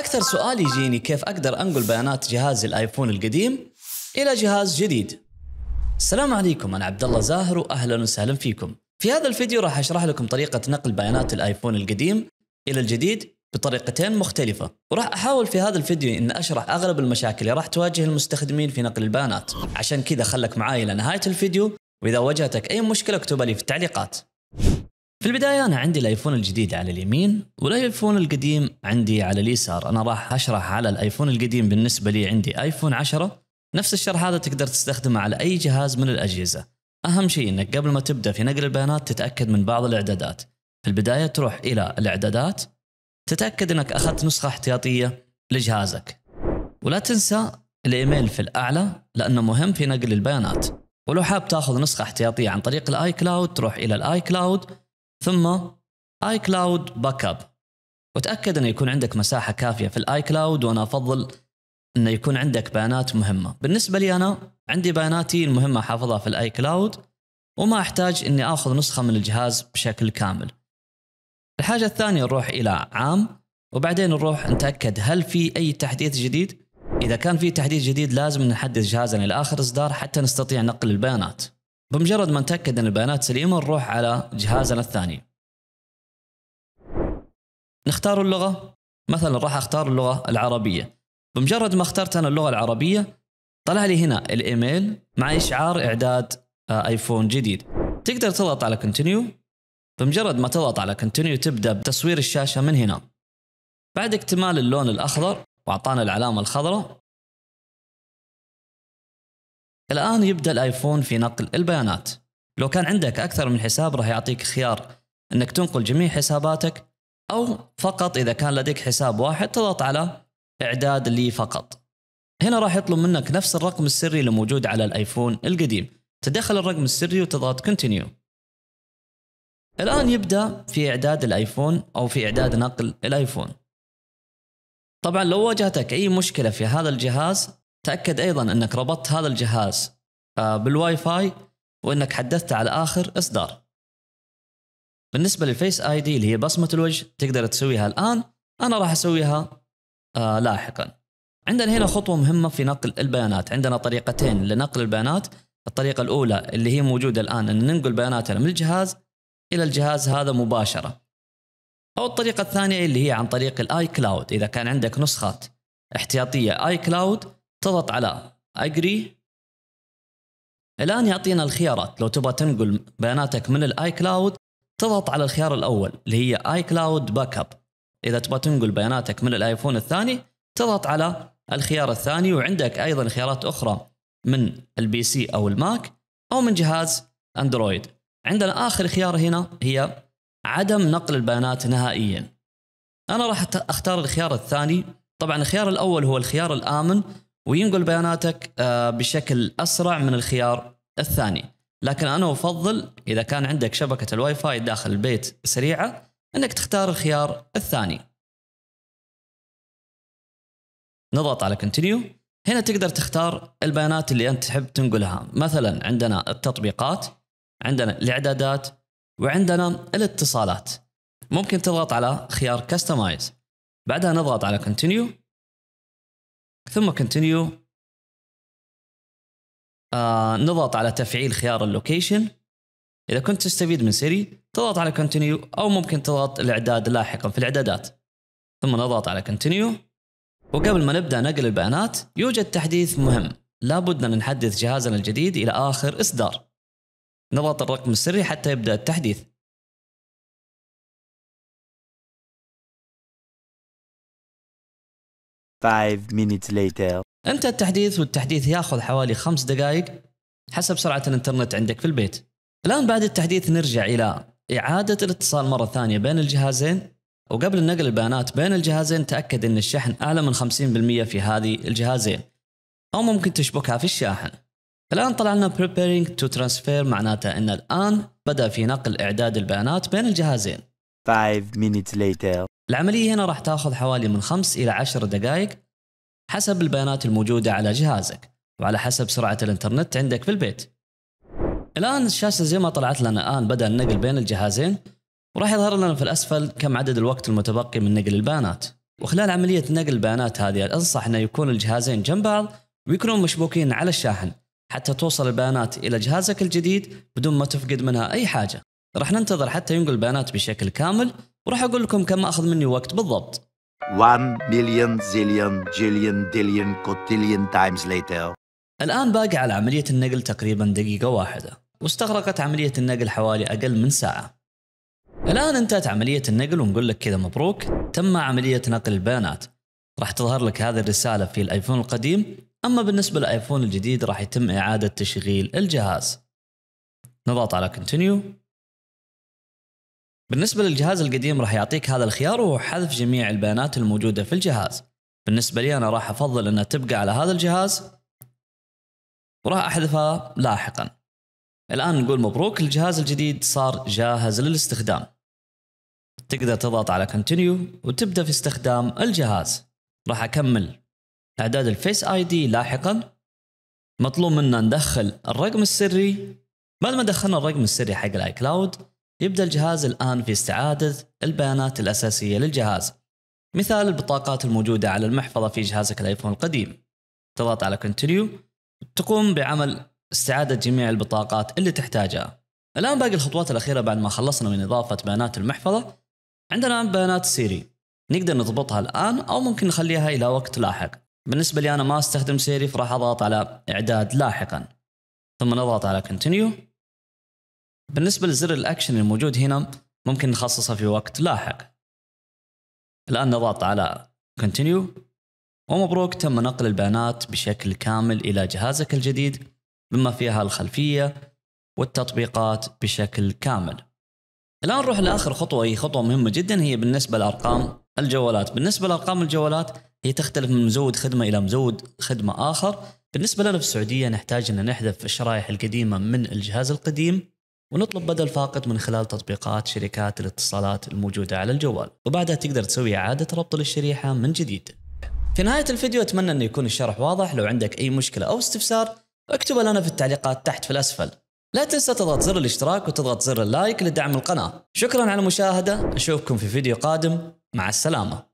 أكثر سؤال يجيني كيف أقدر أنقل بيانات جهاز الآيفون القديم إلى جهاز جديد السلام عليكم أنا عبد الله زاهر وأهلا وسهلا فيكم في هذا الفيديو راح أشرح لكم طريقة نقل بيانات الآيفون القديم إلى الجديد بطريقتين مختلفة وراح أحاول في هذا الفيديو أن أشرح أغلب المشاكل اللي راح تواجه المستخدمين في نقل البيانات عشان كذا خلك معاي إلى نهاية الفيديو وإذا واجهتك أي مشكلة اكتبها لي في التعليقات في البداية أنا عندي الآيفون الجديد على اليمين والآيفون القديم عندي على اليسار أنا راح أشرح على الآيفون القديم بالنسبة لي عندي آيفون 10 نفس الشرح هذا تقدر تستخدمه على أي جهاز من الأجهزة أهم شيء أنك قبل ما تبدأ في نقل البيانات تتأكد من بعض الإعدادات في البداية تروح إلى الإعدادات تتأكد أنك أخذت نسخة احتياطية لجهازك ولا تنسى الإيميل في الأعلى لأنه مهم في نقل البيانات ولو حاب تاخذ نسخة احتياطية عن طريق الآي كلاود تروح إلى الآي كلاود ثم اي كلاود باك اب وتاكد انه يكون عندك مساحه كافيه في الاي كلاود وانا افضل انه يكون عندك بيانات مهمه بالنسبه لي انا عندي بياناتي المهمه حافظها في الاي كلاود وما احتاج اني اخذ نسخه من الجهاز بشكل كامل الحاجه الثانيه نروح الى عام وبعدين نروح نتاكد هل في اي تحديث جديد اذا كان في تحديث جديد لازم نحدث جهازنا لاخر اصدار حتى نستطيع نقل البيانات بمجرد ما نتاكد ان البيانات سليمه نروح على جهازنا الثاني نختار اللغه مثلا راح اختار اللغه العربيه بمجرد ما اخترت انا اللغه العربيه طلع لي هنا الايميل مع اشعار اعداد آه، ايفون جديد تقدر تضغط على كونتينيو بمجرد ما تضغط على كونتينيو تبدا بتصوير الشاشه من هنا بعد اكتمال اللون الاخضر واعطانا العلامه الخضراء الآن يبدأ الآيفون في نقل البيانات لو كان عندك أكثر من حساب راح يعطيك خيار أنك تنقل جميع حساباتك أو فقط إذا كان لديك حساب واحد تضغط على إعداد لي فقط هنا راح يطلب منك نفس الرقم السري اللي موجود على الآيفون القديم تدخل الرقم السري وتضغط كونتينيو الآن يبدأ في إعداد الآيفون أو في إعداد نقل الآيفون طبعا لو واجهتك أي مشكلة في هذا الجهاز تاكد ايضا انك ربطت هذا الجهاز آه، بالواي فاي وانك حدثته على اخر اصدار بالنسبه للفيس اي دي اللي هي بصمه الوجه تقدر تسويها الان انا راح اسويها آه، لاحقا عندنا هنا خطوه مهمه في نقل البيانات عندنا طريقتين لنقل البيانات الطريقه الاولى اللي هي موجوده الان ان ننقل بياناتنا من الجهاز الى الجهاز هذا مباشره او الطريقه الثانيه اللي هي عن طريق الاي كلاود اذا كان عندك نسخه احتياطيه اي كلاود تضغط على اجري الان يعطينا الخيارات لو تبغى تنقل بياناتك من الاي كلاود تضغط على الخيار الاول اللي هي اي كلاود باك اب اذا تبغى تنقل بياناتك من الايفون الثاني تضغط على الخيار الثاني وعندك ايضا خيارات اخرى من البي سي او الماك او من جهاز اندرويد عندنا اخر خيار هنا هي عدم نقل البيانات نهائيا انا راح اختار الخيار الثاني طبعا الخيار الاول هو الخيار الامن وينقل بياناتك آه، بشكل اسرع من الخيار الثاني لكن انا افضل اذا كان عندك شبكه الواي فاي داخل البيت سريعه انك تختار الخيار الثاني نضغط على كونتينيو هنا تقدر تختار البيانات اللي انت تحب تنقلها مثلا عندنا التطبيقات عندنا الاعدادات وعندنا الاتصالات ممكن تضغط على خيار Customize بعدها نضغط على كونتينيو ثم كونتينيو آه نضغط على تفعيل خيار اللوكيشن اذا كنت تستفيد من سيري تضغط على كونتينيو او ممكن تضغط الاعداد لاحقا في الاعدادات ثم نضغط على كونتينيو وقبل ما نبدا نقل البيانات يوجد تحديث مهم لابد ان نحدث جهازنا الجديد الى اخر اصدار نضغط الرقم السري حتى يبدا التحديث 5 minutes later انت التحديث والتحديث ياخذ حوالي خمس دقائق حسب سرعه الانترنت عندك في البيت الان بعد التحديث نرجع الى اعاده الاتصال مره ثانيه بين الجهازين وقبل نقل البيانات بين الجهازين تاكد ان الشحن اعلى من 50% في هذه الجهازين او ممكن تشبكها في الشاحن الان طلع لنا preparing to transfer معناته ان الان بدا في نقل اعداد البيانات بين الجهازين 5 minutes later العملية هنا راح تاخذ حوالي من 5 إلى 10 دقائق حسب البيانات الموجودة على جهازك وعلى حسب سرعة الإنترنت عندك في البيت الآن الشاشة زي ما طلعت لنا الآن بدأ النقل بين الجهازين وراح يظهر لنا في الأسفل كم عدد الوقت المتبقي من نقل البيانات وخلال عملية نقل البيانات هذه أنصح أنه يكون الجهازين جنب بعض ويكونون مشبوكين على الشاحن حتى توصل البيانات إلى جهازك الجديد بدون ما تفقد منها أي حاجة راح ننتظر حتى ينقل البيانات بشكل كامل وراح اقول لكم كم اخذ مني وقت بالضبط 1 مليون زليون جليون ديليون كوتيليون تايمز ليتر الان باقي على عمليه النقل تقريبا دقيقه واحده واستغرقت عمليه النقل حوالي اقل من ساعه الان انتهت عمليه النقل ونقول لك كذا مبروك تم عمليه نقل البيانات راح تظهر لك هذه الرساله في الايفون القديم اما بالنسبه للايفون الجديد راح يتم اعاده تشغيل الجهاز نضغط على كونتينيو بالنسبة للجهاز القديم راح يعطيك هذا الخيار وهو حذف جميع البيانات الموجودة في الجهاز بالنسبة لي أنا راح أفضل أنها تبقى على هذا الجهاز وراح أحذفها لاحقا الآن نقول مبروك الجهاز الجديد صار جاهز للاستخدام تقدر تضغط على Continue وتبدأ في استخدام الجهاز راح أكمل إعداد الفيس آي دي لاحقا مطلوب منا ندخل الرقم السري بعد ما دخلنا الرقم السري حق الاي كلاود يبدأ الجهاز الآن في استعادة البيانات الأساسية للجهاز مثال البطاقات الموجودة على المحفظة في جهازك الآيفون القديم تضغط على Continue تقوم بعمل استعادة جميع البطاقات اللي تحتاجها الآن باقي الخطوات الأخيرة بعد ما خلصنا من إضافة بيانات المحفظة عندنا بيانات سيري نقدر نضبطها الآن أو ممكن نخليها إلى وقت لاحق بالنسبة لي أنا ما أستخدم سيري فراح أضغط على إعداد لاحقا ثم نضغط على Continue بالنسبه لزر الاكشن الموجود هنا ممكن نخصصه في وقت لاحق الان نضغط على continue ومبروك تم نقل البيانات بشكل كامل الى جهازك الجديد بما فيها الخلفيه والتطبيقات بشكل كامل الان نروح لاخر خطوه هي خطوه مهمه جدا هي بالنسبه لارقام الجوالات بالنسبه لارقام الجوالات هي تختلف من مزود خدمه الى مزود خدمه اخر بالنسبه لنا في السعوديه نحتاج ان نحذف الشرائح القديمه من الجهاز القديم ونطلب بدل فاقد من خلال تطبيقات شركات الاتصالات الموجودة على الجوال وبعدها تقدر تسوي إعادة ربط للشريحة من جديد في نهاية الفيديو أتمنى أن يكون الشرح واضح لو عندك أي مشكلة أو استفسار اكتبه لنا في التعليقات تحت في الأسفل لا تنسى تضغط زر الاشتراك وتضغط زر اللايك لدعم القناة شكرا على المشاهدة أشوفكم في فيديو قادم مع السلامة